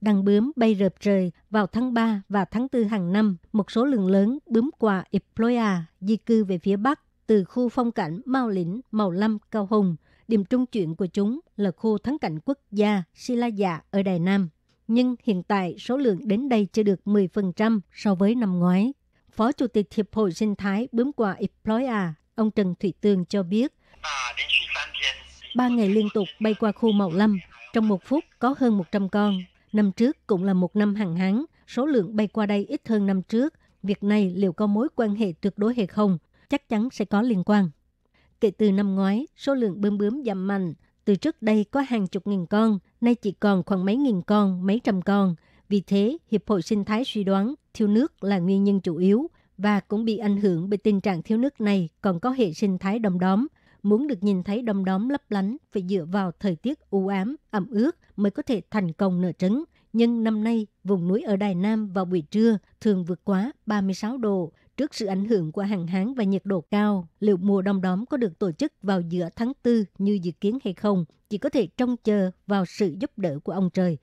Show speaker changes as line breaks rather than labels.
đàn bướm bay rợp trời vào tháng 3 và tháng 4 hàng năm, một số lượng lớn bướm quả Iploia di cư về phía Bắc từ khu phong cảnh Mao Lĩnh, Màu Lâm, Cao Hùng. Điểm trung chuyển của chúng là khu thắng cảnh quốc gia Sila Dạ ở Đài Nam. Nhưng hiện tại số lượng đến đây chưa được 10% so với năm ngoái. Phó Chủ tịch Hiệp hội Sinh thái Bướm quả Iploia, ông Trần Thủy Tường cho biết, ba ngày liên tục bay qua khu màu Lâm, trong một phút có hơn 100 con. Năm trước cũng là một năm hạn hán, số lượng bay qua đây ít hơn năm trước. Việc này liệu có mối quan hệ tuyệt đối hay không? Chắc chắn sẽ có liên quan. Kể từ năm ngoái, số lượng bướm bướm giảm mạnh. Từ trước đây có hàng chục nghìn con, nay chỉ còn khoảng mấy nghìn con, mấy trăm con. Vì thế, Hiệp hội Sinh thái suy đoán thiếu nước là nguyên nhân chủ yếu và cũng bị ảnh hưởng bởi tình trạng thiếu nước này còn có hệ sinh thái đồng đóm, muốn được nhìn thấy đom đóm lấp lánh phải dựa vào thời tiết u ám, ẩm ướt mới có thể thành công nở trứng. Nhưng năm nay, vùng núi ở Đài Nam vào buổi trưa thường vượt quá 36 độ. Trước sự ảnh hưởng của hàng hán và nhiệt độ cao, liệu mùa đom đóm có được tổ chức vào giữa tháng 4 như dự kiến hay không, chỉ có thể trông chờ vào sự giúp đỡ của ông trời.